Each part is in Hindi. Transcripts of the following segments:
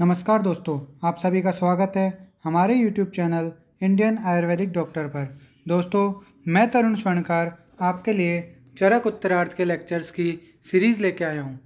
नमस्कार दोस्तों आप सभी का स्वागत है हमारे YouTube channel Indian Ayurvedic doctor पर दोस्तों मैं तरुण स्वर्णकार आपके लिए चरक उत्तरार्थ के लेक्चर्स की सीरीज़ लेके आया हूँ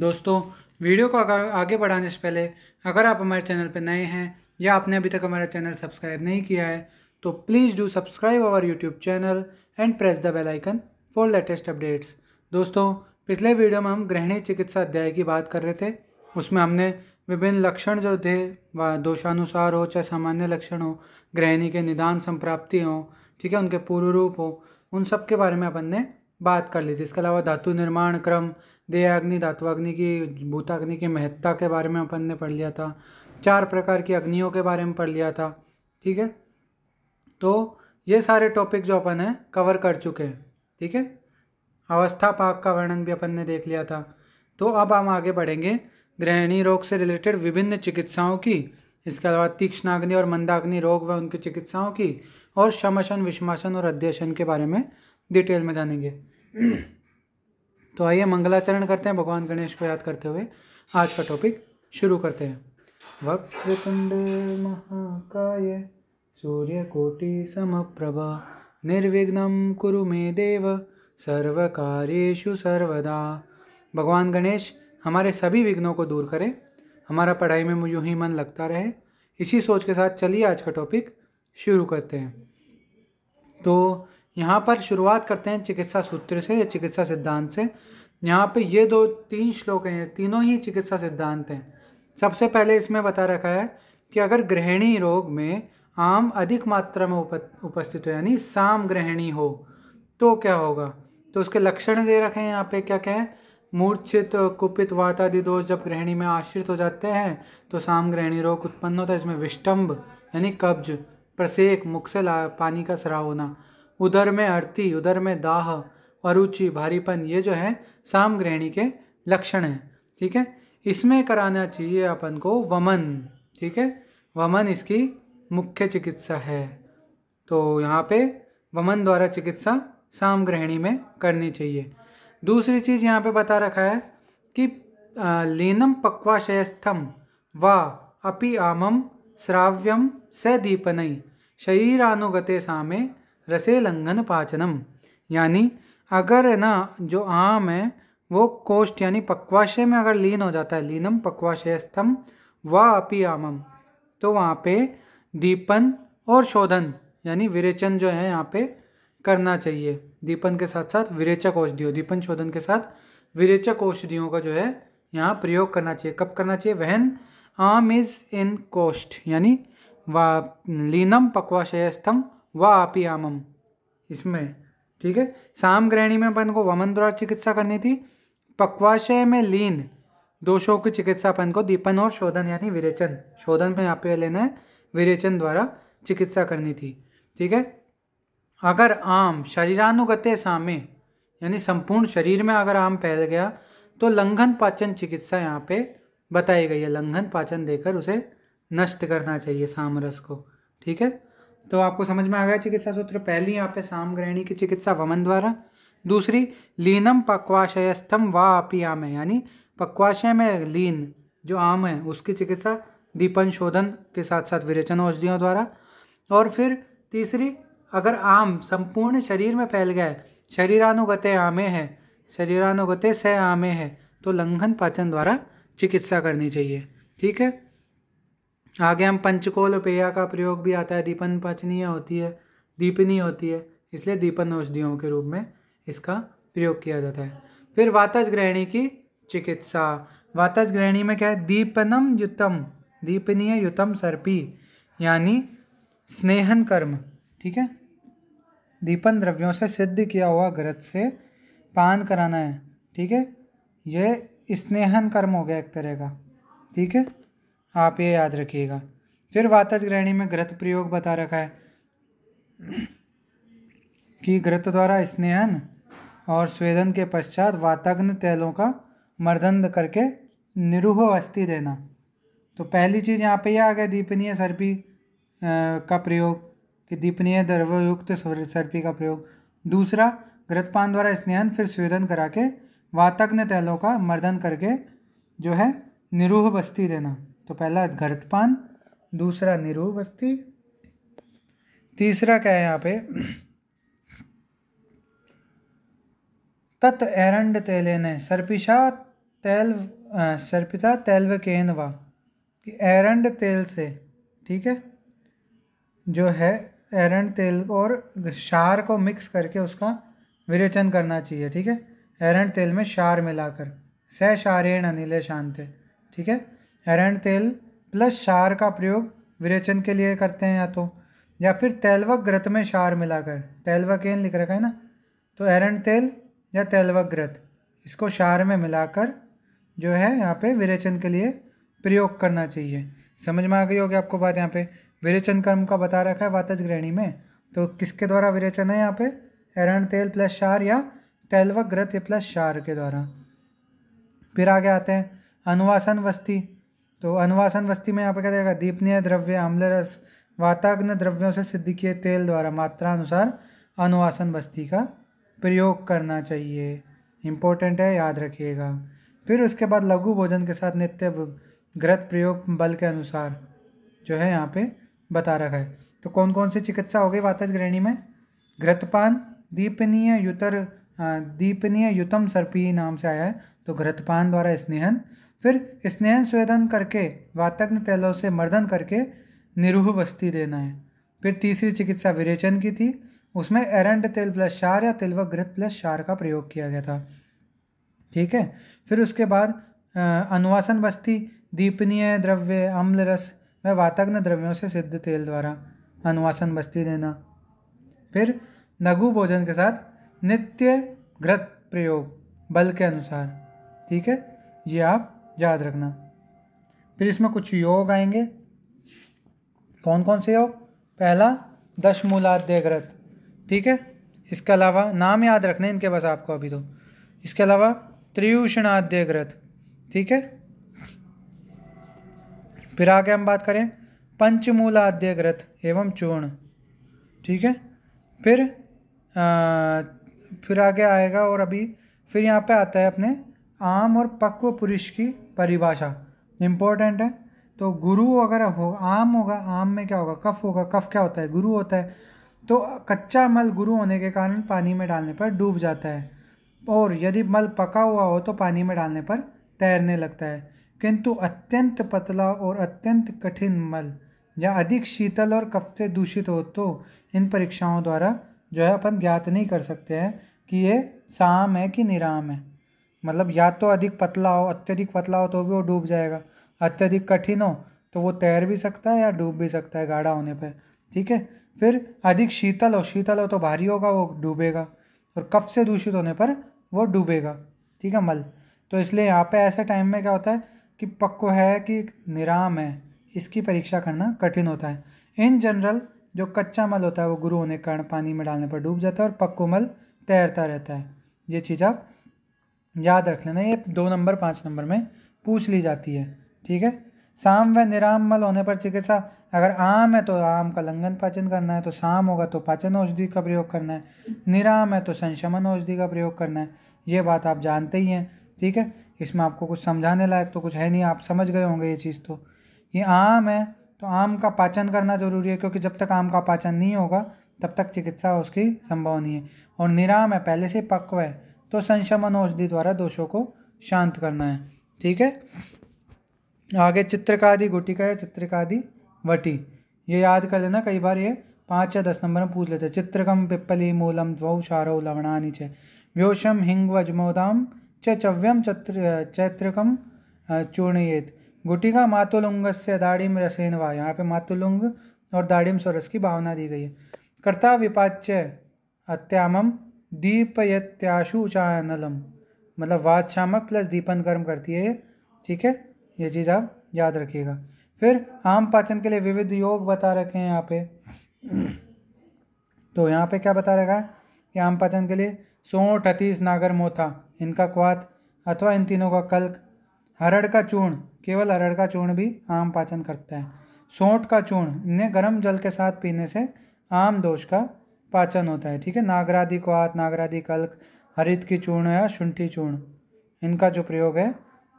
दोस्तों वीडियो को आगे बढ़ाने से पहले अगर आप हमारे चैनल पर नए हैं या आपने अभी तक हमारा चैनल सब्सक्राइब नहीं किया है तो please do subscribe our YouTube channel and press the bell icon for latest updates दोस्तों पिछले वीडियो में हम गृहिणी चिकित्सा अध्याय की बात कर रहे थे उसमें हमने विभिन्न लक्षण जो थे वह दोषानुसार हो चाहे सामान्य लक्षण हो गृहिणी के निदान संप्राप्ति हो ठीक है उनके पूर्व रूप हो उन सब के बारे में अपन ने बात कर ली थी इसके अलावा धातु निर्माण क्रम देयाग्नि अग्नि की भूताग्नि की महत्ता के बारे में अपन ने पढ़ लिया था चार प्रकार की अग्नियों के बारे में पढ़ लिया था ठीक है तो ये सारे टॉपिक जो अपन है कवर कर चुके हैं ठीक है अवस्था पाक का वर्णन भी अपन ने देख लिया था तो अब हम आगे बढ़ेंगे ग्रहणी रोग से रिलेटेड विभिन्न चिकित्साओं की इसके अलावा तीक्ष्णाग्नि और मंदाग्नि रोग व उनकी चिकित्साओं की और शमशन विषमाशन और अध्ययन के बारे में डिटेल में जानेंगे तो आइए मंगलाचरण करते हैं भगवान गणेश को याद करते हुए आज का टॉपिक शुरू करते हैं वक्रतुंड महाकाय सम प्रभा निर्विघ्न कुरु मे देव कार्यु सर्वदा भगवान गणेश हमारे सभी विघ्नों को दूर करें हमारा पढ़ाई में यूँ ही मन लगता रहे इसी सोच के साथ चलिए आज का टॉपिक शुरू करते हैं तो यहाँ पर शुरुआत करते हैं चिकित्सा सूत्र से या चिकित्सा सिद्धांत से यहाँ पे ये दो तीन श्लोक हैं तीनों ही चिकित्सा सिद्धांत हैं सबसे पहले इसमें बता रखा है कि अगर गृहिणी रोग में आम अधिक मात्रा में उप उपस्थित हो यानी साम गृहिणी हो तो क्या होगा तो उसके लक्षण दे रखे हैं यहाँ पे क्या क्या है मूर्छित कुपित वातादि दोष जब गृहिणी में आश्रित हो जाते हैं तो साम गृहिणी रोग उत्पन्न होता है इसमें विष्टम्भ यानी कब्ज प्रसेक मुख से पानी का सराव होना उदर में अर्थी उदर में दाह अरुचि भारीपन ये जो है साम गृहिणी के लक्षण हैं ठीक है इसमें कराना चाहिए अपन को वमन ठीक है वमन इसकी मुख्य चिकित्सा है तो यहाँ पे वमन द्वारा चिकित्सा साम गृहिणी में करनी चाहिए दूसरी चीज़ यहाँ पे बता रखा है कि लीनम पक्वाशयस्थम व अपि आमम श्राव्यम स दीपनई शरीरानुगते सामे रसे लंघन पाचनम यानी अगर है ना जो आम है वो कोष्ठ यानी पक्वाशय में अगर लीन हो जाता है लीनम पक्वाशयस्थम व अपि आमम तो वहाँ पे दीपन और शोधन यानी विरेचन जो है यहाँ पे करना चाहिए दीपन के साथ साथ विरेचक औषधियों दीपन शोधन के साथ विरेचक औषधियों का जो है यहाँ प्रयोग करना चाहिए कब करना चाहिए वहन आम इज इन कोष्ठ यानी व लीनम पक्वाशयस्थम व आपी आमम इसमें ठीक है साम ग्रहणी में अपन को वमन द्वारा चिकित्सा करनी थी पक्वाशय में लीन दोषों की चिकित्सा अपन को दीपन और शोधन यानी विरेचन शोधन में यहाँ पे लेना है विरेचन द्वारा चिकित्सा करनी थी ठीक है अगर आम शरीरानुगते सामे यानी संपूर्ण शरीर में अगर आम फैल गया तो लंघन पाचन चिकित्सा यहाँ पे बताई गई है लंघन पाचन देकर उसे नष्ट करना चाहिए सामरस को ठीक है तो आपको समझ में आ गया चिकित्सा सूत्र पहली यहाँ पे साम ग्रहणी की चिकित्सा वमन द्वारा दूसरी लीनम पक्वाशयस्थम वा आपियाम है यानी पक्वाशय में लीन जो आम है उसकी चिकित्सा दीपन शोधन के साथ साथ विरेचन औषधियों द्वारा और फिर तीसरी अगर आम संपूर्ण शरीर में फैल गया शरीरानुगत शरीरानुगते आमे है शरीरानुगते स आमे है तो लंघन पाचन द्वारा चिकित्सा करनी चाहिए ठीक है आगे हम पंचकोल पेया का प्रयोग भी आता है दीपन पाचनीय होती है दीपनी होती है इसलिए दीपन औषधियों के रूप में इसका प्रयोग किया जाता है फिर वातज ग्रहणी की चिकित्सा वातज ग्रहणी में क्या है दीपनम युतम दीपनीय युतम सर्पी यानी स्नेहन कर्म ठीक है दीपन द्रव्यों से सिद्ध किया हुआ ग्रत से पान कराना है ठीक है यह स्नेहन कर्म हो गया एक तरह का ठीक है आप ये याद रखिएगा फिर वातज ग्रहणी में ग्रत प्रयोग बता रखा है कि ग्रत द्वारा स्नेहन और स्वेदन के पश्चात वाताग्न तेलों का मर्दन करके निरूह अस्थि देना तो पहली चीज़ यहाँ पे ही आ गया दीपनीय सर्पी का प्रयोग कि दीपनीय द्रव्ययुक्त सर्पी का प्रयोग दूसरा ग्रतपान द्वारा स्नेहन फिर स्वेदन करा के वातग्न तैलों का मर्दन करके जो है निरूह बस्ती देना तो पहला घृतपान दूसरा निरूह बस्ती तीसरा क्या है यहाँ पे तत् एरंड ने सर्पिशा तेल सर्पिता तेलव केन वा कि एरंड तेल से ठीक है जो है एरन तेल और शार को मिक्स करके उसका विरेचन करना चाहिए ठीक है एरन तेल में शार मिलाकर सह शारेण अनिले शांत ठीक है एरन तेल प्लस शार का प्रयोग विरेचन के लिए करते हैं या तो या फिर तेलवक ग्रत में शार मिलाकर एन लिख रखा है ना तो एरन तेल या तेलवक ग्रत इसको शार में मिलाकर जो है यहाँ पे विरेचन के लिए प्रयोग करना चाहिए समझ में आ गई होगी आपको बात यहाँ पर विरेचन कर्म का बता रखा है वातज ग्रहणी में तो किसके द्वारा विरेचन है यहाँ पे एरण तेल प्लस शार या तैलवक ग्रत प्लस शार के द्वारा फिर आगे आते हैं अनुवासन वस्ती तो अनुवासन वस्ती में यहाँ पे क्या देगा दीपनीय द्रव्य आम्ल रस वाताग्न द्रव्यों से सिद्ध किए तेल द्वारा मात्रा अनुसार अनुवासन बस्ती का प्रयोग करना चाहिए इम्पोर्टेंट है याद रखिएगा फिर उसके बाद लघु भोजन के साथ नित्य ग्रत प्रयोग बल के अनुसार जो है यहाँ पे बता रखा है तो कौन कौन सी चिकित्सा हो गई वातज ग्रहणी में घृतपान दीपनीय युतर दीपनीय युतम सर्पी नाम से आया है तो घृतपान द्वारा स्नेहन फिर स्नेहन स्वेदन करके वातग्न तेलों से मर्दन करके निरूह वस्ती देना है फिर तीसरी चिकित्सा विरेचन की थी उसमें एरंड तेल प्लस क्षार या तिलव घृत प्लस क्षार का प्रयोग किया गया था ठीक है फिर उसके बाद अनुवासन बस्ती दीपनीय द्रव्य अम्ल रस वह वातग्न द्रव्यों से सिद्ध तेल द्वारा अनुवासन बस्ती देना फिर लघु भोजन के साथ नित्य घृत प्रयोग बल के अनुसार ठीक है ये आप याद रखना फिर इसमें कुछ योग आएंगे कौन कौन से योग पहला दशमूलाध्य घृत ठीक है इसके अलावा नाम याद रखने इनके बस आपको अभी तो इसके अलावा त्रियूषणाध्याय घृत ठीक है फिर आगे हम बात करें पंचमूलाद्य ग्रथ एवं चूर्ण ठीक है फिर आ, फिर आगे आएगा और अभी फिर यहाँ पे आता है अपने आम और पक्व पुरुष की परिभाषा इम्पोर्टेंट है तो गुरु अगर हो आम होगा आम में क्या होगा कफ होगा कफ क्या होता है गुरु होता है तो कच्चा मल गुरु होने के कारण पानी में डालने पर डूब जाता है और यदि मल पका हुआ हो तो पानी में डालने पर तैरने लगता है किंतु अत्यंत पतला और अत्यंत कठिन मल या अधिक शीतल और कफ से दूषित हो तो इन परीक्षाओं द्वारा जो है अपन ज्ञात नहीं कर सकते हैं कि ये साम है कि निराम है मतलब या तो अधिक पतला हो अत्यधिक पतला हो तो भी वो डूब जाएगा अत्यधिक कठिन हो तो वो तैर भी सकता है या डूब भी सकता है गाढ़ा होने पर ठीक है फिर अधिक शीतल हो शीतल हो तो भारी होगा वो डूबेगा और कफ से दूषित होने पर वो डूबेगा ठीक है मल तो इसलिए यहाँ पे ऐसे टाइम में क्या होता है कि पक्को है कि निराम है इसकी परीक्षा करना कठिन होता है इन जनरल जो कच्चा मल होता है वो गुरु होने के कारण पानी में डालने पर डूब जाता है और पक्को मल तैरता रहता है ये चीज़ आप याद रख लेना ये दो नंबर पाँच नंबर में पूछ ली जाती है ठीक है साम व निराम मल होने पर चिकित्सा अगर आम है तो आम का लंघन पाचन करना है तो साम होगा तो पाचन औषधि का प्रयोग करना है निराम है तो संशमन औषधि का प्रयोग करना है ये बात आप जानते ही हैं ठीक है इसमें आपको कुछ समझाने लायक तो कुछ है नहीं आप समझ गए होंगे ये चीज़ तो ये आम है तो आम का पाचन करना ज़रूरी है क्योंकि जब तक आम का पाचन नहीं होगा तब तक चिकित्सा उसकी संभव नहीं है और निराम है पहले से पक्व है तो संशमन औषधि द्वारा दोषों को शांत करना है ठीक है आगे चित्रकादि गुटिका या चित्रकादि वटी ये याद कर लेना कई बार ये पाँच या दस नंबर में पूछ लेते हैं चित्रकम पिप्पली मूलम द्वौ शारो लवणानी च व्योशम हिंग वजमोदाम चव्यम चत्र चैत्रकम चूर्णयेत गुटिका मातुलुंग से दाढ़ीम रसेन वा यहाँ पे मातुलुंग और दाढ़िम सोरस की भावना दी गई है कर्ता विपाच्य अत्यामम दीपयत्याशुचानलम मतलब वाद शामक प्लस दीपन कर्म करती है ठीक है ये चीज़ आप याद रखिएगा फिर आम पाचन के लिए विविध योग बता रखे हैं यहाँ पे तो यहाँ पे क्या बता रखा है कि आम पाचन के लिए सोठ अतीस नागर मोथा इनका क्वात अथवा इन तीनों का कल्क हरड़ का चूर्ण केवल हरड़ का चूर्ण भी आम पाचन करता है सोंठ का चूर्ण इन्हें गर्म जल के साथ पीने से आम दोष का पाचन होता है ठीक है नागरादि क्वात नागरादि कल्क हरित की चूर्ण या शुंठी चूर्ण इनका जो प्रयोग है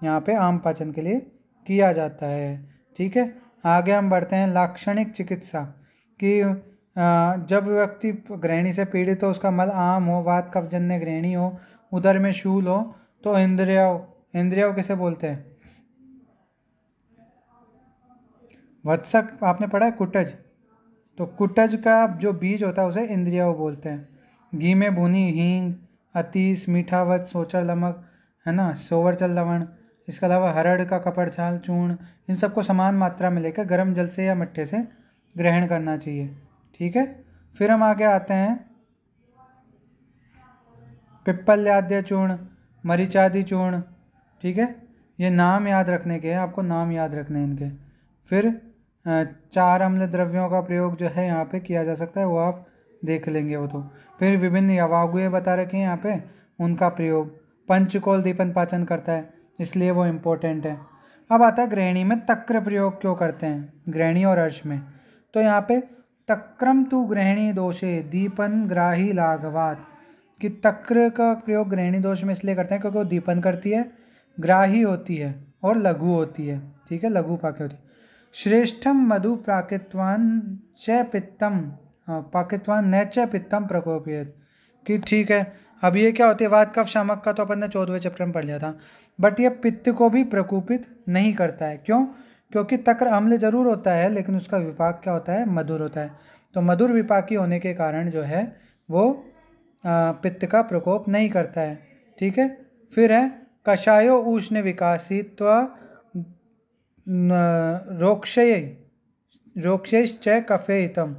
यहाँ पे आम पाचन के लिए किया जाता है ठीक है आगे हम बढ़ते हैं लाक्षणिक चिकित्सा कि जब व्यक्ति ग्रहणी से पीड़ित हो उसका मल आम हो वात कवजन्य ग्रहणी हो उधर में शूल हो तो इंद्रियाओ इंद्रियाओ किसे बोलते हैं वत्सक आपने पढ़ा है कुटज तो कुटज का जो बीज होता है उसे इंद्रियाओ बोलते हैं घी में भुनी हींग अतीस मीठावत सोचर लमक है ना सोवरचल लवण इसके अलावा हरड़ का कपड़ छाल चूर्ण इन सबको समान मात्रा में लेकर गर्म जल से या मट्ठे से ग्रहण करना चाहिए ठीक है फिर हम आगे आते हैं पिप्पल याद्य चूर्ण मरीचादी चूर्ण ठीक है ये नाम याद रखने के हैं आपको नाम याद रखने हैं इनके फिर चार अम्ल द्रव्यों का प्रयोग जो है यहाँ पे किया जा सकता है वो आप देख लेंगे वो तो फिर विभिन्न यवागुए बता रखे हैं यहाँ पे उनका प्रयोग पंचकोल दीपन पाचन करता है इसलिए वो इम्पोर्टेंट है अब आता है गृहिणी में तक्र प्रयोग क्यों करते हैं गृहिणी और अर्श में तो यहाँ पे तक्रम तू गृहिणी दोषे दीपन ग्राही लाघवात कि तक्र का प्रयोग गृहिणी दोष में इसलिए करते हैं क्योंकि वो दीपन करती है ग्राही होती है और लघु होती है ठीक है लघु पाक्य होती है श्रेष्ठम मधु प्राकृतवान च पित्तम पाकित्वान न च पित्तम प्रकोपियत कि ठीक है अब ये क्या होती है वाद कफ शामक का तो अपन ने चौदहवें चैप्टर में पढ़ लिया था बट ये पित्त को भी प्रकोपित नहीं करता है क्यों क्योंकि तक्र अम्ल जरूर होता है लेकिन उसका विपाक क्या होता है मधुर होता है तो मधुर विपाकी होने के कारण जो है वो पित्त का प्रकोप नहीं करता है ठीक है फिर है कषायो उष्ण विकासित्व रोक्षय कफे हितम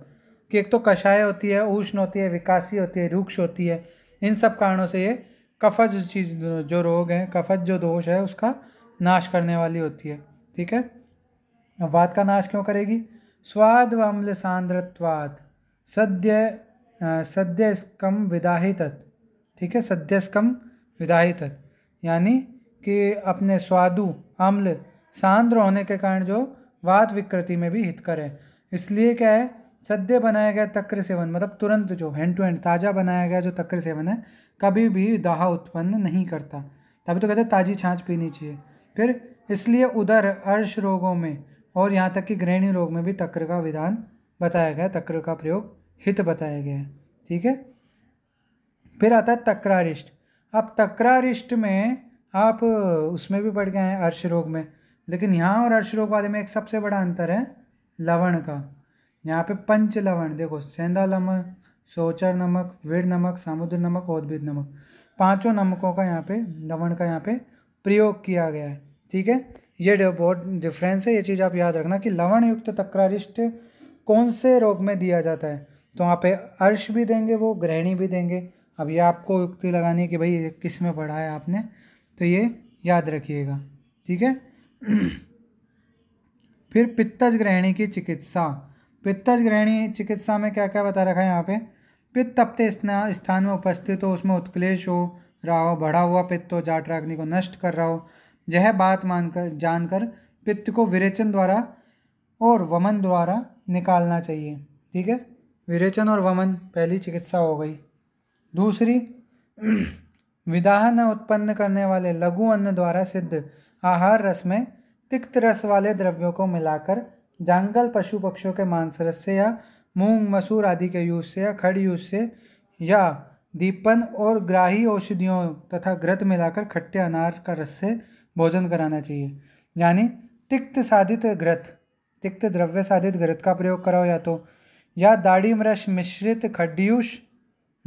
कि एक तो कषाय होती है उष्ण होती है विकासी होती है रूक्ष होती है इन सब कारणों से ये कफज चीज जो रोग है कफज जो दोष है उसका नाश करने वाली होती है ठीक है अब वाद का नाश क्यों करेगी स्वाद व अम्ल सांद्रत्वाद सद्य सद्यस्कम विदाही तत् ठीक है सद्यस्कम विदाही तत् यानी कि अपने स्वादु अम्ल सांद्र होने के कारण जो वात विकृति में भी हितकर है इसलिए क्या है सद्य बनाया गया तक्र सेवन मतलब तुरंत जो हैंड टू हैंड ताज़ा बनाया गया जो तक्र सेवन है कभी भी दाहा उत्पन्न नहीं करता तभी तो कहते हैं ताज़ी छाछ पीनी चाहिए फिर इसलिए उधर अर्श रोगों में और यहाँ तक कि ग्रहणी रोग में भी तक्र का विधान बताया गया तक्र का प्रयोग हित बताया गया है ठीक है फिर आता है तकरारिष्ट अब तकरारिष्ट में आप उसमें भी पढ़ गए हैं अर्श रोग में लेकिन यहाँ और अर्श रोग वाले में एक सबसे बड़ा अंतर है लवण का यहाँ पे पंच लवण देखो सेंधा नमक सोचर नमक वीर नमक समुद्र नमक औद्भिद नमक पांचों नमकों का यहाँ पे लवण का यहाँ पे प्रयोग किया गया है ठीक है ये बहुत डिफरेंस है ये चीज़ आप याद रखना कि लवण युक्त तकरारिष्ट कौन से रोग में दिया जाता है तो वहाँ पे अर्श भी देंगे वो ग्रहणी भी देंगे अब ये आपको युक्ति लगानी कि भाई किस में पढ़ा है आपने तो ये याद रखिएगा ठीक है फिर पित्तज ग्रहणी की चिकित्सा पित्तज ग्रहणी चिकित्सा में क्या क्या बता रखा है यहाँ पे पित्त तपते स्थान में उपस्थित हो उसमें उत्कलेश हो रहा हो बढ़ा हुआ पित्त हो जाट राग्नि को नष्ट कर रहा हो यह बात मानकर जानकर पित्त को विरेचन द्वारा और वमन द्वारा निकालना चाहिए ठीक है विरेचन और वमन पहली चिकित्सा हो गई दूसरी विदाहन उत्पन्न करने वाले लघु अन्न द्वारा सिद्ध आहार रस में तिक्त रस वाले द्रव्यों को मिलाकर जंगल पशु पक्षियों के मांस रस से या मूंग मसूर आदि के यूज से या खड़ यूज से या दीपन और ग्राही औषधियों तथा ग्रत मिलाकर खट्टे अनार का रस से भोजन कराना चाहिए यानी तिक्त साधित ग्रत तिक्त द्रव्य साधित ग्रत का प्रयोग कराओ या तो या दाढ़ी मृश मिश्रित खड्डीयूष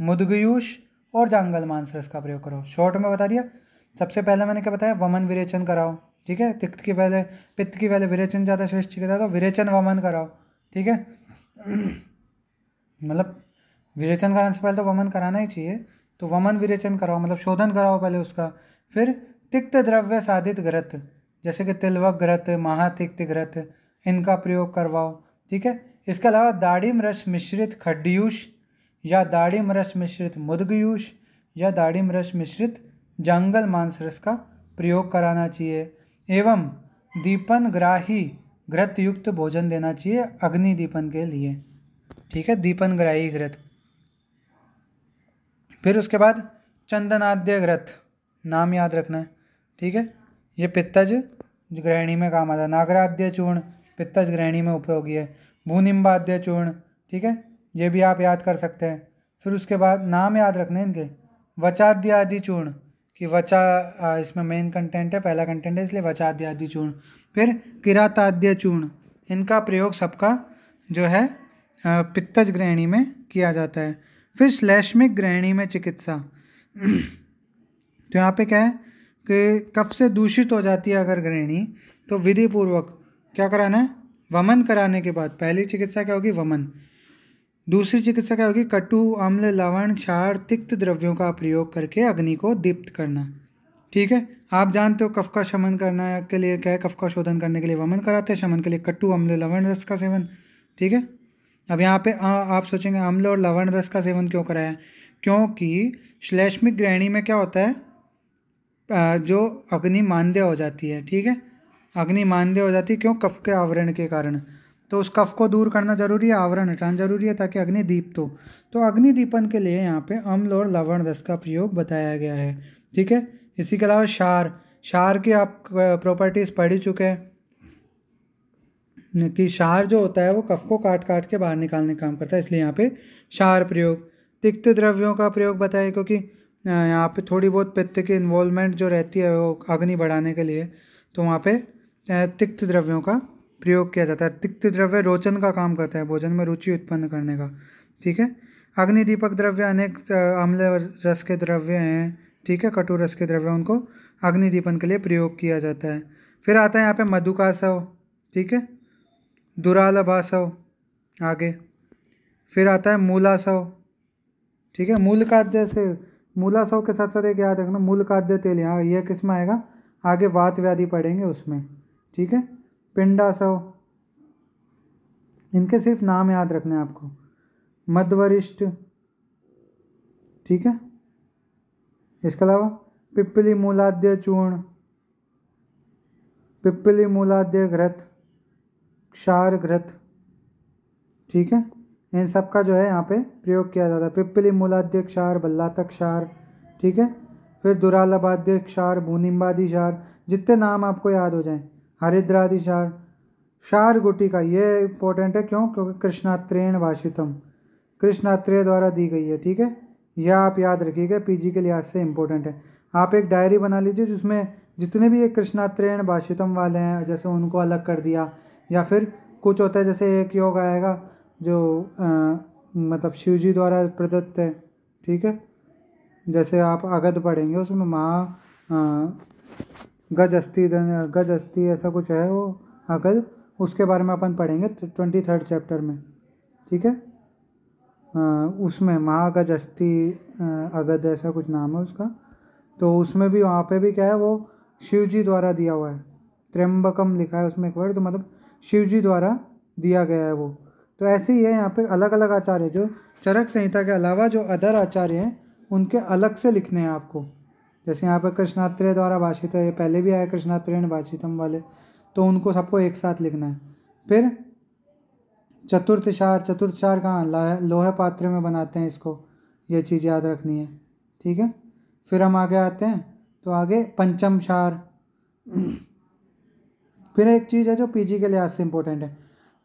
मुदगयूष और जांगल मांस रस का प्रयोग करो शॉर्ट में बता दिया सबसे पहले मैंने क्या बताया वमन विरेचन कराओ ठीक है तिक्त की पहले पित्त की पहले विरेचन ज़्यादा श्रेष्ठ चीज तो विरेचन वमन कराओ ठीक है मतलब विरेचन कराने से पहले तो वमन कराना ही चाहिए तो वमन विरेचन कराओ मतलब शोधन कराओ पहले उसका फिर तिक्त द्रव्य साधित ग्रत जैसे कि तिलवक ग्रत महातिक्त ग्रत इनका प्रयोग करवाओ ठीक है इसके अलावा दाढ़िम रस मिश्रित खड्डयूष या दाढ़िम रस मिश्रित मुदगयूष या दाढ़िम रस मिश्रित जंगल मांस रस का प्रयोग कराना चाहिए एवं दीपन ग्राही घृतयुक्त भोजन देना चाहिए अग्नि दीपन के लिए ठीक है दीपन ग्राही घृत फिर उसके बाद चंदनाद्य घृत नाम याद रखना है ठीक है ये पित्तज ग्रहणी में काम आता है नागराद्य चूर्ण पित्तज ग्रहणी में उपयोगी है भूनिम्बाद्य चूर्ण ठीक है ये भी आप याद कर सकते हैं फिर उसके बाद नाम याद रखने इनके वचाद्यादि चूर्ण कि वचा इसमें मेन कंटेंट है पहला कंटेंट है इसलिए वचाद्य आदि चूर्ण फिर किराताद्य चूर्ण इनका प्रयोग सबका जो है पित्तज ग्रहणी में किया जाता है फिर श्लैष्मिक ग्रहणी में चिकित्सा तो यहाँ पे क्या है कि कफ से दूषित हो जाती है अगर ग्रहणी तो विधिपूर्वक क्या कराना है वमन कराने के बाद पहली चिकित्सा क्या होगी वमन दूसरी चिकित्सा क्या होगी कटु अम्ल लवण क्षार तिक्त द्रव्यों का प्रयोग करके अग्नि को दीप्त करना ठीक है आप जानते हो कफ का शमन करना के लिए क्या है कफ का शोधन करने के लिए वमन कराते हैं शमन के लिए कट्टू अम्ल लवण रस का सेवन ठीक है अब यहाँ पे आ, आप सोचेंगे अम्ल और लवण रस का सेवन क्यों कराया क्योंकि श्लेष्मिक ग्रहणी में क्या होता है जो अग्नि मानदेय हो जाती है ठीक है अग्नि मानदेय हो जाती है क्यों कफ के आवरण के कारण तो उस कफ को दूर करना जरूरी है आवरण हटाना जरूरी है ताकि अग्नि दीप तो तो अग्नि दीपन के लिए यहाँ पे अम्ल और लवण रस का प्रयोग बताया गया है ठीक है इसी के अलावा शार शार की आप प्रॉपर्टीज़ पढ़ ही चुके हैं कि शार जो होता है वो कफ को काट काट के बाहर निकालने का काम करता है इसलिए यहाँ पे शार प्रयोग तिक्त द्रव्यों का प्रयोग बताया क्योंकि यहाँ पे थोड़ी बहुत पित्त की इन्वॉल्वमेंट जो रहती है वो अग्नि बढ़ाने के लिए तो वहाँ पे तिक्त द्रव्यों का प्रयोग किया जाता है तिक्त द्रव्य रोचन का काम करता है भोजन में रुचि उत्पन्न करने का ठीक है अग्निदीपक द्रव्य अनेक आम्ल रस के द्रव्य हैं ठीक है कटु रस के द्रव्य उनको अग्निदीपन के लिए प्रयोग किया जाता है फिर आता है यहाँ पे मधुकासव ठीक है दुरालभासव आगे फिर आता है मूलासव ठीक है मूल काद्य से मूलासव के साथ साथ एक याद रखना मूल काद्य तेल यहाँ यह किस में आएगा आगे वात व्याधि पड़ेंगे उसमें ठीक है पिंडासव इनके सिर्फ नाम याद रखने हैं आपको मध्वरिष्ठ ठीक है इसके अलावा पिपली मूलाद्य चूर्ण पिपली मूलाद्य घृत क्षार घृत ठीक है इन सब का जो है यहाँ पे प्रयोग किया जाता है पिपली मूलाद्य क्षार बल्लातक क्षार ठीक है फिर दुरालाबाद्य क्षार भूनिम्बादी क्षार जितने नाम आपको याद हो जाएं हरिद्रादिशार शार गुटी का ये इम्पोर्टेंट है क्यों क्योंकि कृष्णात्रेण भाषितम कृष्णात्रेय द्वारा दी गई है ठीक है यह आप याद रखिएगा पीजी के लिहाज से इम्पोर्टेंट है आप एक डायरी बना लीजिए जिसमें जितने भी ये कृष्णात्रेण भाषितम वाले हैं जैसे उनको अलग कर दिया या फिर कुछ होता है जैसे एक योग आएगा जो आ, मतलब शिव जी द्वारा प्रदत्त है ठीक है जैसे आप अगध पढ़ेंगे उसमें महा गज अस्थि गज अस्थि ऐसा कुछ है वो हाँ उसके बारे में अपन पढ़ेंगे ट्वेंटी थर्ड चैप्टर में ठीक है उसमें महागज अस्थि अगध ऐसा कुछ नाम है उसका तो उसमें भी वहाँ पे भी क्या है वो शिव जी द्वारा दिया हुआ है त्र्यंबकम लिखा है उसमें एक वर्ड तो मतलब शिव जी द्वारा दिया गया है वो तो ऐसे ही है यहाँ पे अलग अलग आचार्य जो चरक संहिता के अलावा जो अदर आचार्य हैं उनके अलग से लिखने हैं आपको जैसे यहाँ पर कृष्णात्रेय द्वारा भाषित है ये पहले भी आया कृष्णात्रेयण भाषितम वाले तो उनको सबको एक साथ लिखना है फिर चतुर्थशार चतुर्थशार कहाँ लोहे पात्र में बनाते हैं इसको ये चीज़ याद रखनी है ठीक है फिर हम आगे आते हैं तो आगे पंचम शार फिर एक चीज़ है जो पीजी के लिहाज से इम्पोर्टेंट है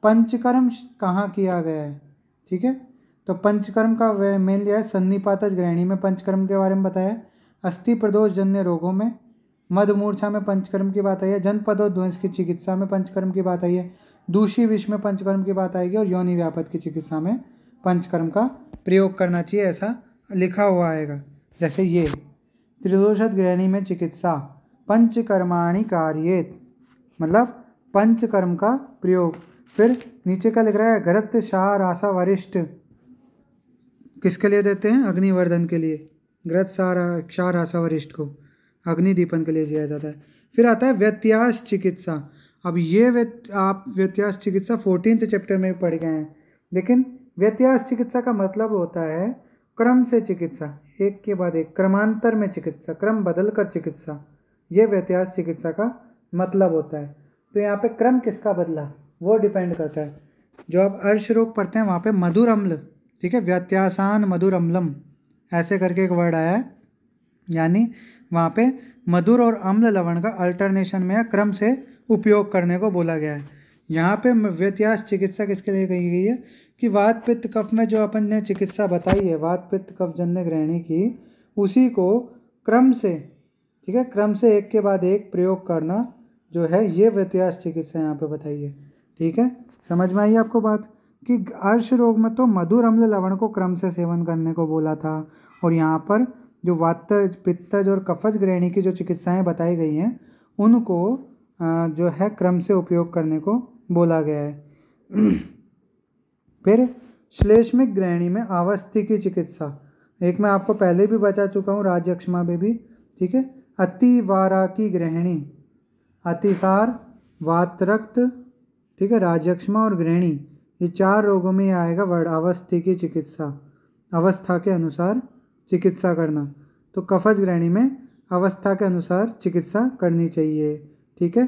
पंचकर्म कहाँ किया गया है ठीक है तो पंचकर्म का मेन लिया है सन्निपातज ग्रहणी में पंचकर्म के बारे में बताया अस्थि प्रदोष जन्य रोगों में मध मूर्छा में पंचकर्म की बात आई है ध्वंस की चिकित्सा में पंचकर्म की बात आई है दूषी विष में पंचकर्म की बात आएगी और यौनी व्यापद की चिकित्सा में पंचकर्म का प्रयोग करना चाहिए ऐसा लिखा हुआ आएगा जैसे ये त्रिदोषत गृहिणी में चिकित्सा पंचकर्माणी कार्येत मतलब पंचकर्म का प्रयोग फिर नीचे का लिख रहा है गृत शाह रासा वरिष्ठ किसके लिए देते हैं अग्निवर्धन के लिए ग्रत सारा क्षारसा वरिष्ठ को अग्निदीपन के लिए दिया जाता है फिर आता है व्यत्यास चिकित्सा अब ये व्यत आप व्यत्यास चिकित्सा फोर्टीन चैप्टर में पढ़ गए हैं लेकिन व्यत्यास चिकित्सा का मतलब होता है क्रम से चिकित्सा एक के बाद एक क्रमांतर में चिकित्सा क्रम बदल कर चिकित्सा ये व्यत्यास चिकित्सा का मतलब होता है तो यहाँ पे क्रम किसका बदला वो डिपेंड करता है जो आप अर्श रोग पढ़ते हैं वहाँ पे मधुर अम्ल ठीक है व्यत्यासान मधुर अम्लम ऐसे करके एक वर्ड आया है यानी वहाँ पे मधुर और अम्ल लवण का अल्टरनेशन में या क्रम से उपयोग करने को बोला गया है यहाँ पे व्यत्यास चिकित्सा किसके लिए कही गई है कि वात पित्त कफ में जो अपन ने चिकित्सा बताई है वात पित्त कफ जन्य ग्रहणी की उसी को क्रम से ठीक है क्रम से एक के बाद एक प्रयोग करना जो है ये व्यत्यास चिकित्सा यहाँ पे बताई है ठीक है समझ में आई आपको बात कि अर्श रोग में तो मधुर अम्ल लवण को क्रम से सेवन करने को बोला था और यहाँ पर जो वातज पित्तज और कफज ग्रहणी की जो चिकित्साएं बताई गई हैं उनको जो है क्रम से उपयोग करने को बोला गया है फिर श्लेष्मिक ग्रहणी में अवस्थी की चिकित्सा एक मैं आपको पहले भी बता चुका हूँ राजयक्षमा में भी ठीक है अतिवारा की ग्रहणी अतिसार वातरक्त ठीक है राजयक्षमा और ग्रहणी ये चार रोगों में आएगा वर्ड अवस्थी की चिकित्सा अवस्था के अनुसार चिकित्सा करना तो कफज ग्रहणी में अवस्था के अनुसार चिकित्सा करनी चाहिए ठीक है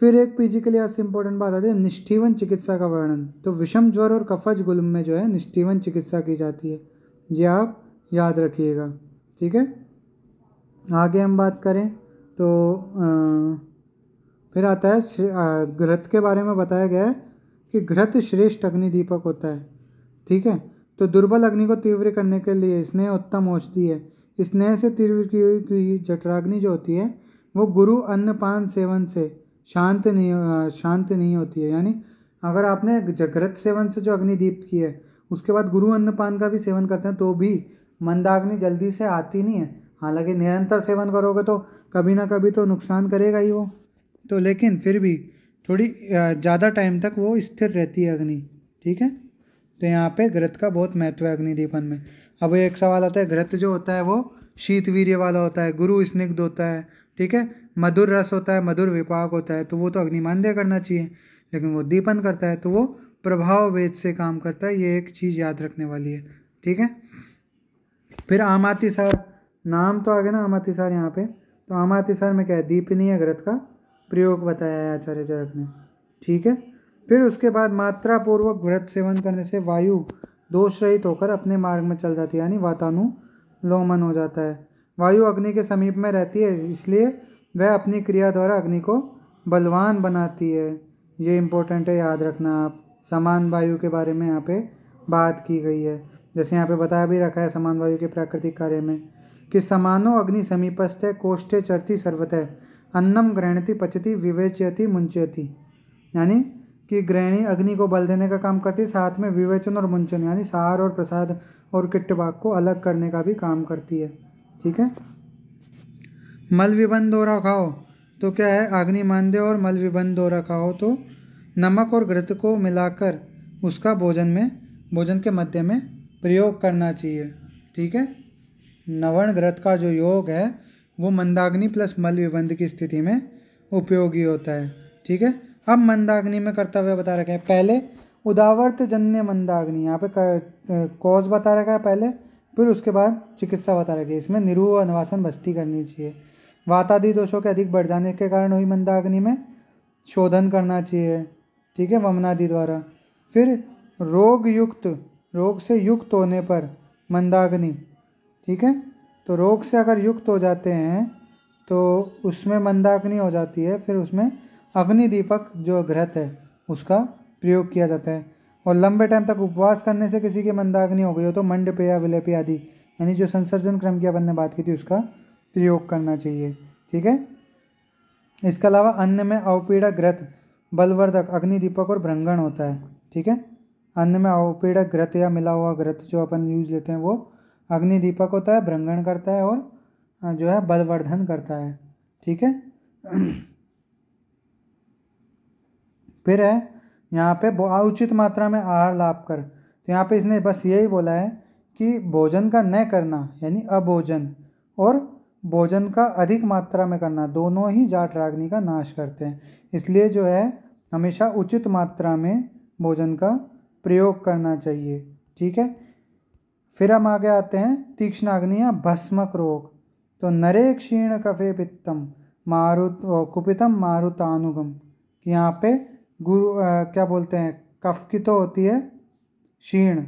फिर एक पीजी के लिए ऐसे इंपॉर्टेंट बात आती है निष्ठीवन चिकित्सा का वर्णन तो विषम ज्वर और कफज गुलम में जो है निष्ठीवन चिकित्सा की जाती है ये आप याद रखिएगा ठीक है आगे हम बात करें तो आ, फिर आता है ग्रथ के बारे में बताया गया है कि घृत श्रेष्ठ अग्निदीपक होता है ठीक है तो दुर्बल अग्नि को तीव्र करने के लिए स्नेह उत्तम औषधि है स्नेह से तीव्र की हुई जटराग्नि जो होती है वो गुरु अन्नपान सेवन से शांत नहीं शांत नहीं होती है यानी अगर आपने जगृत सेवन से जो अग्निदीप की है उसके बाद गुरु अन्नपान का भी सेवन करते हैं तो भी मंदाग्नि जल्दी से आती नहीं है हालांकि निरंतर सेवन करोगे तो कभी ना कभी तो नुकसान करेगा ही वो तो लेकिन फिर भी थोड़ी ज़्यादा टाइम तक वो स्थिर रहती है अग्नि ठीक है तो यहाँ पे ग्रत का बहुत महत्व है अग्निदीपन में अब एक सवाल आता है ग्रत जो होता है वो शीत वीर्य वाला होता है गुरु स्निग्ध होता है ठीक है मधुर रस होता है मधुर विपाक होता है तो वो तो अग्निमानदेय करना चाहिए लेकिन वो दीपन करता है तो वो प्रभाव वेद से काम करता है ये एक चीज़ याद रखने वाली है ठीक है फिर आमातिसार नाम तो आ गया ना आमातिसार यहाँ पे तो आमातिसार में क्या है दीपनीय ग्रत का प्रयोग बताया है आचार्य चरक ने ठीक है फिर उसके बाद मात्रा पूर्वक व्रत सेवन करने से वायु दोष रहित होकर अपने मार्ग में चल जाती है यानी लोमन हो जाता है वायु अग्नि के समीप में रहती है इसलिए वह अपनी क्रिया द्वारा अग्नि को बलवान बनाती है ये इम्पोर्टेंट है याद रखना आप समान वायु के बारे में यहाँ पे बात की गई है जैसे यहाँ पे बताया भी रखा है समान वायु के प्राकृतिक कार्य में कि समानो अग्नि समीपस्थ है कोष्ठे चरती सर्वत है अन्नम ग्रहणति पचती विवेचयति मुंचयति यानी कि ग्रहणी अग्नि को बल देने का काम करती साथ में विवेचन और मुंचन यानी सार और प्रसाद और किट्टबाग को अलग करने का भी काम करती है ठीक है मल विबंध हो रखाओ तो क्या है अग्नि मानदेय और मल विबंध हो रखाओ तो नमक और घृत को मिलाकर उसका भोजन में भोजन के मध्य में प्रयोग करना चाहिए ठीक है नवण घृत का जो योग है वो मंदाग्नि प्लस मल विबंध की स्थिति में उपयोगी होता है ठीक है अब मंदाग्नि में कर्तव्य बता रखे हैं पहले उदावर्त जन्य मंदाग्नि यहाँ पे कॉज बता रखा है पहले फिर उसके बाद चिकित्सा बता रखी है इसमें निरूह अनुवासन बस्ती करनी चाहिए वातादि दोषों के अधिक बढ़ जाने के कारण हुई मंदाग्नि में शोधन करना चाहिए ठीक है वमनादि द्वारा फिर रोग युक्त रोग से युक्त होने पर मंदाग्नि ठीक है तो रोग से अगर युक्त हो जाते हैं तो उसमें मंदाग्नि हो जाती है फिर उसमें अग्नि दीपक जो ग्रहत है उसका प्रयोग किया जाता है और लंबे टाइम तक उपवास करने से किसी की मंदाग्नि हो गई हो तो या विलेपी आदि यानी जो संसर्जन क्रम की अपन ने बात की थी उसका प्रयोग करना चाहिए ठीक है इसके अलावा अन्न में अवपीड़क ग्रथ बलवर्धक अग्निदीपक और भ्रंगण होता है ठीक है अन्न में अवपीड़क ग्रथ या मिला हुआ ग्रथ जो अपन यूज लेते हैं वो अग्नि दीपक होता है भ्रंगण करता है और जो है बलवर्धन करता है ठीक है फिर है यहाँ पे उचित मात्रा में आहार लाभ कर तो यहाँ पे इसने बस यही बोला है कि भोजन का न करना यानी अभोजन और भोजन का अधिक मात्रा में करना दोनों ही जाट राग्नि का नाश करते हैं इसलिए जो है हमेशा उचित मात्रा में भोजन का प्रयोग करना चाहिए ठीक है फिर हम आगे आते हैं तीक्ष्ण अग्नि या भस्मक रोग तो नरे क्षीण कफे पित्तम मारु कुपितम मारुतानुगम यहाँ पे गुरु आ, क्या बोलते हैं कफ की तो होती है क्षीण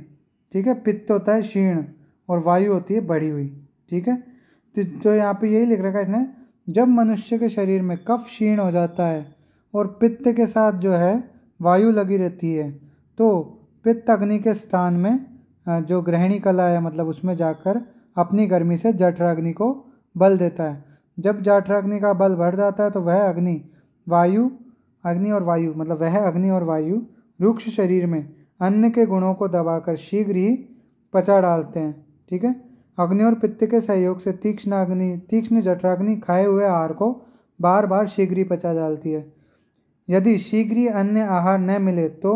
ठीक है पित्त होता है क्षीण और वायु होती है बढ़ी हुई ठीक है तो जो तो यहाँ पे यही लिख रखा है इसने जब मनुष्य के शरीर में कफ क्षीण हो जाता है और पित्त के साथ जो है वायु लगी रहती है तो पित्त अग्नि के स्थान में जो ग्रहणी कला है मतलब उसमें जाकर अपनी गर्मी से जठराग्नि को बल देता है जब जठराग्नि का बल बढ़ जाता है तो वह अग्नि वायु अग्नि और वायु मतलब वह अग्नि और वायु रुक्ष शरीर में अन्न के गुणों को दबाकर शीघ्र ही पचा डालते हैं ठीक है अग्नि और पित्त के सहयोग से तीक्ष्ण अग्नि तीक्ष्ण जठराग्नि खाए हुए आहार को बार बार शीघ्र ही पचा डालती है यदि शीघ्र ही अन्य आहार न मिले तो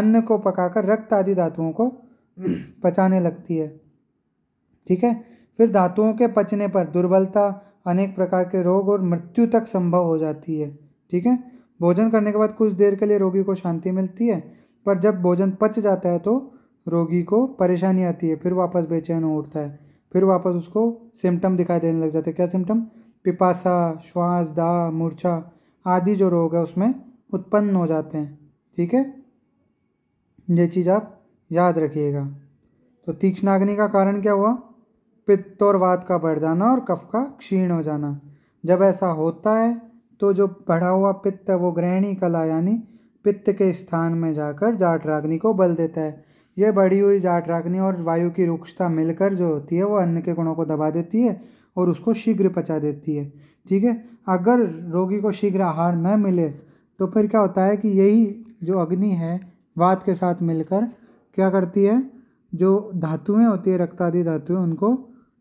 अन्न को पकाकर रक्त आदि धातुओं को पचाने लगती है ठीक है फिर धातुओं के पचने पर दुर्बलता अनेक प्रकार के रोग और मृत्यु तक संभव हो जाती है ठीक है भोजन करने के बाद कुछ देर के लिए रोगी को शांति मिलती है पर जब भोजन पच जाता है तो रोगी को परेशानी आती है फिर वापस बेचैन उठता है फिर वापस उसको सिम्टम दिखाई देने लग जाते हैं क्या सिम्टम पिपासा श्वास दाह मूर्छा आदि जो रोग है उसमें उत्पन्न हो जाते हैं ठीक है ये चीज़ आप याद रखिएगा तो तीक्ष्णाग्नि का कारण क्या हुआ पित्त और वात का बढ़ जाना और कफ का क्षीण हो जाना जब ऐसा होता है तो जो बढ़ा हुआ पित्त है वो ग्रहणी कला यानी पित्त के स्थान में जाकर जाटराग्नि को बल देता है यह बढ़ी हुई जाटराग्नि और वायु की रुक्षता मिलकर जो होती है वो अन्न के गुणों को दबा देती है और उसको शीघ्र पचा देती है ठीक है अगर रोगी को शीघ्र आहार न मिले तो फिर क्या होता है कि यही जो अग्नि है वात के साथ मिलकर क्या करती है जो धातुएं होती है आदि धातुएं उनको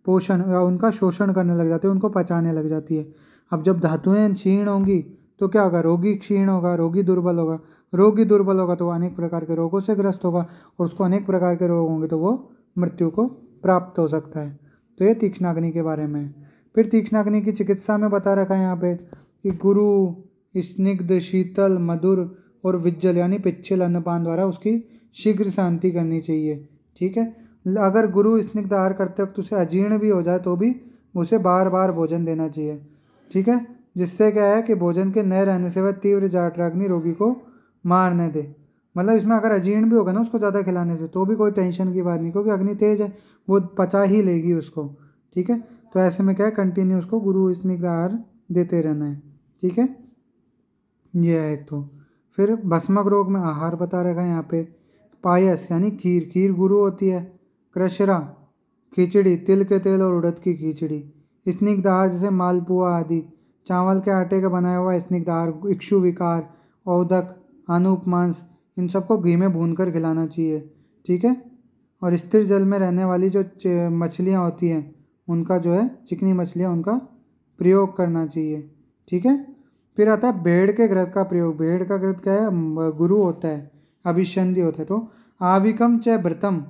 पोषण या उनका शोषण करने लग जाती है उनको पचाने लग जाती है अब जब धातुएं क्षीण होंगी तो क्या होगा रोगी क्षीण होगा रोगी दुर्बल होगा रोगी दुर्बल होगा तो वह अनेक प्रकार के रोगों से ग्रस्त होगा और उसको अनेक प्रकार के रोग होंगे तो वो मृत्यु को प्राप्त हो सकता है तो ये तीक्ष्णाग्नि के बारे में फिर तीक्ष्णाग्नि की चिकित्सा में बता रखा है यहाँ पे कि गुरु स्निग्ध शीतल मधुर और विज्जल यानी पिच्छल अन्नपान द्वारा उसकी शीघ्र शांति करनी चाहिए ठीक है अगर गुरु स्निग्ध आहार करते वक्त उसे अजीर्ण भी हो जाए तो भी उसे बार बार भोजन देना चाहिए ठीक है जिससे क्या है कि भोजन के न रहने से वह तीव्र जाटराग्नि रोगी को मारने दे मतलब इसमें अगर अजीर्ण भी होगा ना उसको ज़्यादा खिलाने से तो भी कोई टेंशन की बात नहीं क्योंकि अग्नि तेज है वो पचा ही लेगी उसको ठीक है तो ऐसे में क्या है कंटिन्यू उसको गुरु स्निग्ध आहार देते रहना है ठीक है यह है एक तो फिर भस्मक रोग में आहार बता रखा है यहाँ पे पायस यानी खीर खीर गुरु होती है क्रशरा खिचड़ी तिल के तेल और उड़द की खिचड़ी स्निग्धार जैसे मालपुआ आदि चावल के आटे का बनाया हुआ स्निग्धार इक्षु विकार औदक अनूप मांस इन सबको घी में भून कर खिलाना चाहिए ठीक है और स्थिर जल में रहने वाली जो मछलियाँ होती हैं उनका जो है चिकनी मछलियाँ उनका प्रयोग करना चाहिए ठीक है फिर आता है भेड़ के ग्रत का प्रयोग भेड़ का ग्रत क्या है गुरु होता है अभिसंधि होता है तो आविकम च व्रतम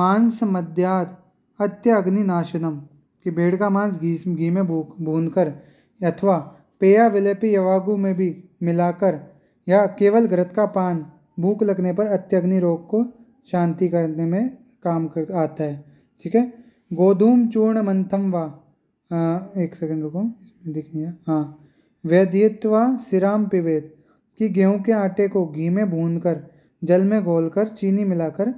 मांस मद्याद अत्य अग्निनाशनम कि भेड़ का मांस घी घी में भून कर अथवा पेया विलेपी यवागु में भी मिलाकर या केवल घृत का पान भूख लगने पर अत्यग्नि रोग को शांति करने में काम कर आता है ठीक है गोधूम चूर्ण मंथम व एक सेकंड रुको इसमें दिख नहीं रहा हाँ वैद्यत्वा सिराम पिवेद कि गेहूं के आटे को घी में भून कर जल में घोलकर चीनी मिलाकर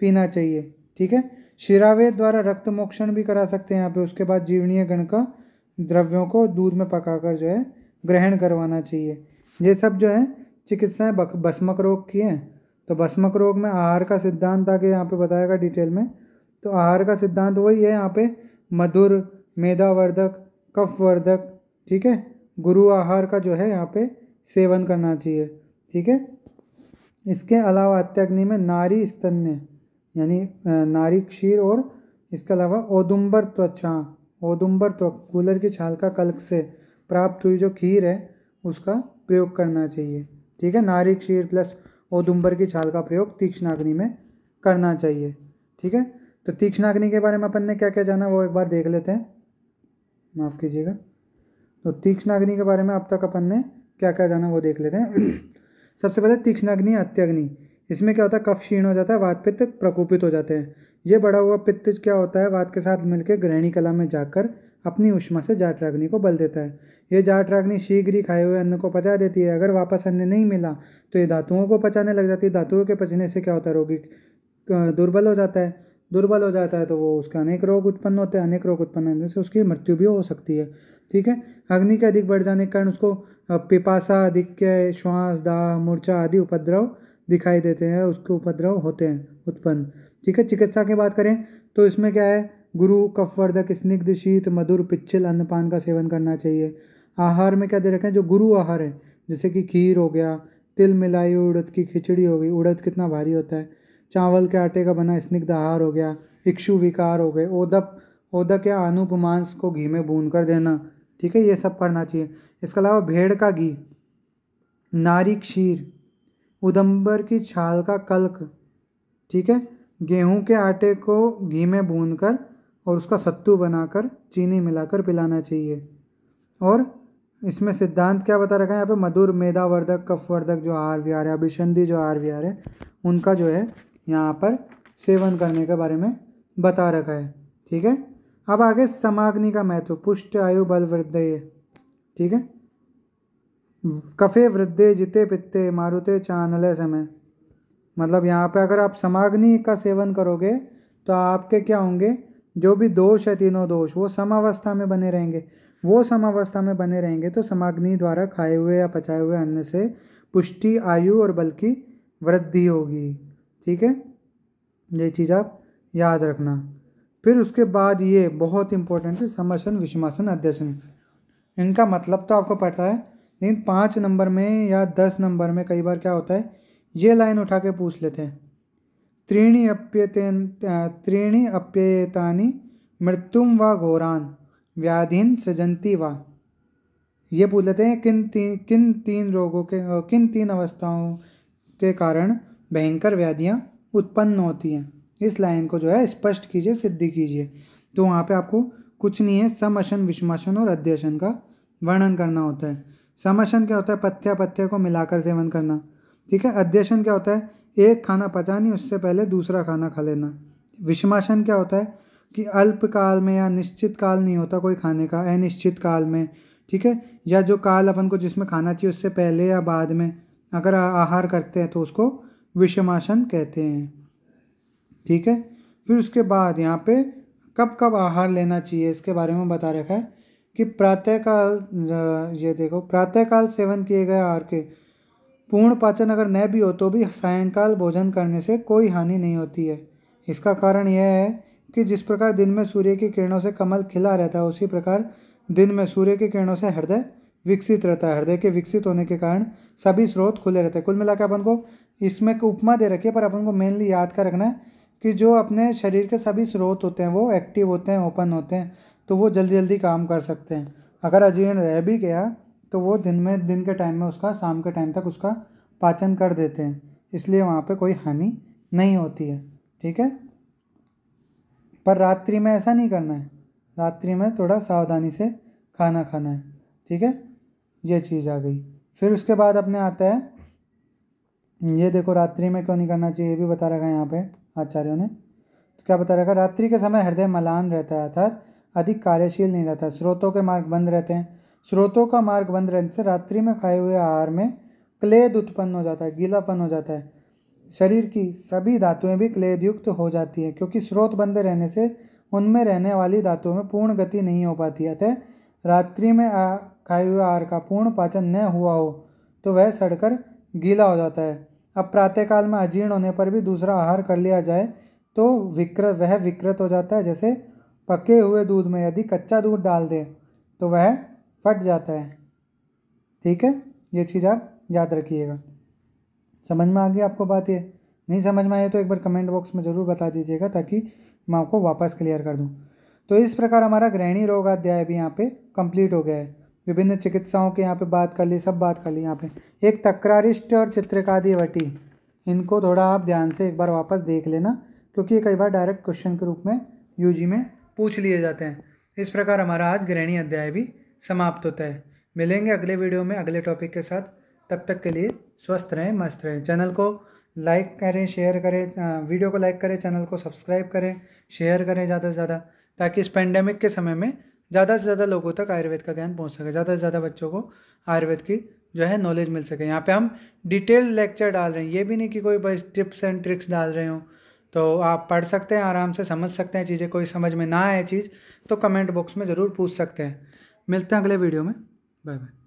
पीना चाहिए ठीक है शिरावेद द्वारा रक्त मोक्षण भी करा सकते हैं यहाँ पे उसके बाद जीवनीय गण का द्रव्यों को दूध में पकाकर जो है ग्रहण करवाना चाहिए ये सब जो है चिकित्साएँ भस्मक रोग की हैं तो भस्मक रोग में आहार का सिद्धांत आगे यहाँ पे बताएगा डिटेल में तो आहार का सिद्धांत वही है यहाँ पे मधुर मेधावर्धक कफवर्धक ठीक है गुरु आहार का जो है यहाँ पे सेवन करना चाहिए ठीक है इसके अलावा अत्याग्नि में नारी स्तन्य यानी नारी क्षीर और इसके अलावा ओदुम्बर त्वचा ओदुम्बर त्व कूलर की छाल का कल्क से प्राप्त हुई जो खीर है उसका प्रयोग करना चाहिए ठीक है नारी क्षीर प्लस ओदुम्बर की छाल का प्रयोग तीक्ष्णाग्नि में करना चाहिए ठीक है तो तीक्ष्णाग्नि के बारे में अपन ने क्या क्या जाना वो एक बार देख लेते हैं माफ़ कीजिएगा तो तीक्ष्णाग्नि के बारे में अब तक अपन ने क्या क्या जाना वो देख लेते हैं सबसे पहले अग्नि अत्यग्नि इसमें क्या होता है कफ क्षीण हो जाता है वात पित्त प्रकोपित हो जाते हैं ये बढ़ा हुआ पित्त क्या होता है वात के साथ मिलकर गृहिणी कला में जाकर अपनी उष्मा से जाटराग्नि को बल देता है ये जाटराग्नि शीघ्र ही खाए हुए अन्न को पचा देती है अगर वापस अन्न नहीं मिला तो ये धातुओं को पचाने लग जाती है धातुओं के पचने से क्या होता है रोगी दुर्बल हो जाता है दुर्बल हो जाता है तो वो उसके अनेक रोग उत्पन्न होते हैं अनेक रोग उत्पन्न होने से उसकी मृत्यु भी हो सकती है ठीक है अग्नि के अधिक बढ़ जाने के कारण उसको पिपासा अधिक श्वास दाह मूर्छा आदि उपद्रव दिखाई देते हैं उसके उपद्रव होते हैं उत्पन्न ठीक है चिकित्सा की बात करें तो इसमें क्या है गुरु कफवर्धक स्निग्ध शीत मधुर पिच्छिल अन्नपान का सेवन करना चाहिए आहार में क्या दे रखें जो गुरु आहार है जैसे कि खीर हो गया तिल मिलाई उड़द की खिचड़ी हो गई उड़द कितना भारी होता है चावल के आटे का बना स्निग्ध आहार हो गया इक्षु विकार हो गए ओदप ओदक या अनुपमांस मांस को घी में भून कर देना ठीक है ये सब करना चाहिए इसके अलावा भेड़ का घी नारी क्षीर उदम्बर की छाल का कल्क ठीक है गेहूं के आटे को घी में भून कर और उसका सत्तू बनाकर चीनी मिलाकर पिलाना चाहिए और इसमें सिद्धांत क्या बता रखा है यहाँ पे मधुर मेधावर्धक कफवर्धक जो आहार विहार है अभिसंधि जो आहार विहार है उनका जो है यहाँ पर सेवन करने के बारे में बता रखा है ठीक है अब आगे समाग्नि का महत्व पुष्ट आयु बल वृद्धे ठीक है कफे वृद्धे जिते पित्ते मारुते चानल समय मतलब यहाँ पे अगर आप समाग्नि का सेवन करोगे तो आपके क्या होंगे जो भी दोष है तीनों दोष वो समावस्था में बने रहेंगे वो समावस्था में बने रहेंगे तो समाग्नि द्वारा खाए हुए या पचाए हुए अन्न से पुष्टि आयु और बल की वृद्धि होगी ठीक है ये चीज़ आप याद रखना फिर उसके बाद ये बहुत इंपॉर्टेंट है समासन विषमासन अध्यसन इनका मतलब तो आपको पता है लेकिन पाँच नंबर में या दस नंबर में कई बार क्या होता है ये लाइन उठा के पूछ लेते हैं त्रीणी अप्यतेन त्रीणी अप्ययतानी मृत्युम व घोरान व्याधीन सृजंती व ये पूछ लेते हैं किन तीन किन तीन रोगों के किन तीन अवस्थाओं के कारण भयंकर व्याधियाँ उत्पन्न होती हैं इस लाइन को जो है स्पष्ट कीजिए सिद्धि कीजिए तो वहाँ पे आपको कुछ नहीं है समशन विषमाशन और अध्यशन का वर्णन करना होता है समशन क्या होता है पथ्या पथ्य को मिलाकर सेवन करना ठीक है अध्यशन क्या होता है एक खाना पचा नहीं उससे पहले दूसरा खाना खा लेना विषमाशन क्या होता है कि अल्पकाल में या निश्चित काल नहीं होता कोई खाने का अनिश्चित काल में ठीक है या जो काल अपन को जिसमें खाना चाहिए उससे पहले या बाद में अगर आहार करते हैं तो उसको विषमाशन कहते हैं ठीक है फिर उसके बाद यहाँ पे कब कब आहार लेना चाहिए इसके बारे में बता रखा है कि प्रातःकाल ये देखो प्रातःकाल सेवन किए गए आहार के पूर्ण पाचन अगर न भी हो तो भी सायंकाल भोजन करने से कोई हानि नहीं होती है इसका कारण यह है कि जिस प्रकार दिन में सूर्य की किरणों से कमल खिला रहता है उसी प्रकार दिन में सूर्य की किरणों से हृदय विकसित रहता है हृदय के विकसित होने के कारण सभी स्रोत खुले रहते हैं कुल मिला के अपन को इसमें उपमा दे रखिए पर अपन को मेनली याद का रखना है कि जो अपने शरीर के सभी स्रोत होते हैं वो एक्टिव होते हैं ओपन होते हैं तो वो जल्दी जल्दी काम कर सकते हैं अगर अजीर्ण रह भी गया तो वो दिन में दिन के टाइम में उसका शाम के टाइम तक उसका पाचन कर देते हैं इसलिए वहाँ पे कोई हानि नहीं होती है ठीक है पर रात्रि में ऐसा नहीं करना है रात्रि में थोड़ा सावधानी से खाना खाना है ठीक है ये चीज़ आ गई फिर उसके बाद अपने आता है ये देखो रात्रि में क्यों नहीं करना चाहिए ये भी बता रखा है यहाँ पर आचार्यों ने तो क्या बता रखा रात्रि के समय हृदय मलान रहता है अर्थात अधिक कार्यशील नहीं रहता स्रोतों के मार्ग बंद रहते हैं स्रोतों का मार्ग बंद रहने से रात्रि में खाए हुए आहार में क्लेद उत्पन्न हो जाता है गीलापन हो जाता है शरीर की सभी धातुएं भी क्लेदयुक्त हो जाती हैं क्योंकि स्रोत बंद रहने से उनमें रहने वाली धातुओं में पूर्ण गति नहीं हो पाती अतः रात्रि में खाए हुए आहार का पूर्ण पाचन न हुआ हो तो वह सड़कर गीला हो जाता है अब प्रातःकाल में अजीर्ण होने पर भी दूसरा आहार कर लिया जाए तो विकृत वह विकृत हो जाता है जैसे पके हुए दूध में यदि कच्चा दूध डाल दें तो वह फट जाता है ठीक है ये चीज़ आप याद रखिएगा समझ में आ गई आपको बात ये नहीं समझ में आई तो एक बार कमेंट बॉक्स में ज़रूर बता दीजिएगा ताकि मैं आपको वापस क्लियर कर दूँ तो इस प्रकार हमारा ग्रहणी रोग अध्याय भी यहाँ पे कंप्लीट हो गया है विभिन्न चिकित्साओं के यहाँ पे बात कर ली सब बात कर ली यहाँ पे एक तकरारिष्ट और वटी इनको थोड़ा आप ध्यान से एक बार वापस देख लेना क्योंकि ये कई बार डायरेक्ट क्वेश्चन के रूप में यू में पूछ लिए जाते हैं इस प्रकार हमारा आज गृहणी अध्याय भी समाप्त होता है मिलेंगे अगले वीडियो में अगले टॉपिक के साथ तब तक के लिए स्वस्थ रहें मस्त रहें चैनल को लाइक करें शेयर करें वीडियो को लाइक करें चैनल को सब्सक्राइब करें शेयर करें ज़्यादा से ज़्यादा ताकि इस पेंडेमिक के समय में ज़्यादा से ज़्यादा लोगों तक आयुर्वेद का ज्ञान पहुँच सके ज़्यादा से ज़्यादा बच्चों को आयुर्वेद की जो है नॉलेज मिल सके यहाँ पे हम डिटेल्ड लेक्चर डाल रहे हैं ये भी नहीं कि कोई बस टिप्स एंड ट्रिक्स डाल रहे हो तो आप पढ़ सकते हैं आराम से समझ सकते हैं चीज़ें कोई समझ में ना आए चीज़ तो कमेंट बॉक्स में ज़रूर पूछ सकते हैं मिलते हैं अगले वीडियो में बाय बाय